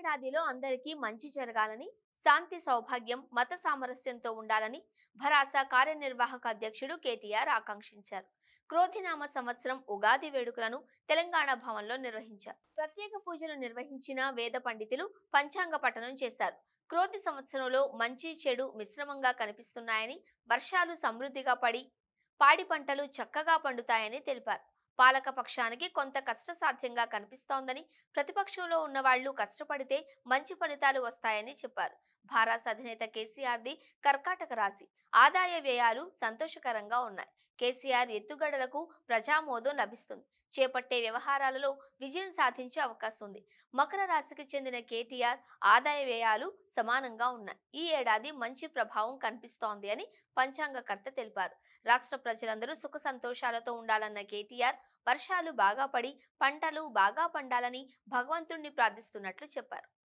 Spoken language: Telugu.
ఏడాదిలో అందరికీ మంచి జరగాలని శాంతి సౌభాగ్యం మత సామరస్యంతో ఉండాలని భరాస కార్యనిర్వాహక అధ్యక్షుడు కేటీఆర్ ఆకాంక్షించారు క్రోధినామ సంవత్సరం ఉగాది వేడుకలను తెలంగాణ భవన్లో నిర్వహించారు ప్రత్యేక పూజలు నిర్వహించిన వేద పండితులు పంచాంగ పఠనం చేశారు క్రోధి సంవత్సరంలో మంచి చెడు మిశ్రమంగా కనిపిస్తున్నాయని వర్షాలు సమృద్ధిగా పడి పాడి పంటలు చక్కగా పండుతాయని తెలిపారు పాలక పక్షానికి కొంత సాధ్యంగా కనిపిస్తోందని ప్రతిపక్షంలో ఉన్నవాళ్లు కష్టపడితే మంచి ఫలితాలు వస్తాయని చెప్పారు భారస్ అధినేత కేసీఆర్ది కర్కాటక రాశి ఆదాయ వ్యయాలు సంతోషకరంగా ఉన్నాయి కేసీఆర్ ఎత్తుగడలకు ప్రజామోదం లభిస్తుంది చేపట్టే వ్యవహారాలలో విజయం సాధించే అవకాశం ఉంది మకర రాశికి చెందిన కేటీఆర్ ఆదాయ వ్యయాలు సమానంగా ఉన్నాయి ఈ ఏడాది మంచి ప్రభావం కనిపిస్తోంది అని పంచాంగకర్త తెలిపారు రాష్ట్ర ప్రజలందరూ సుఖ సంతోషాలతో ఉండాలన్న కేటీఆర్ వర్షాలు బాగా పడి పంటలు బాగా పండాలని భగవంతుణ్ణి ప్రార్థిస్తున్నట్లు చెప్పారు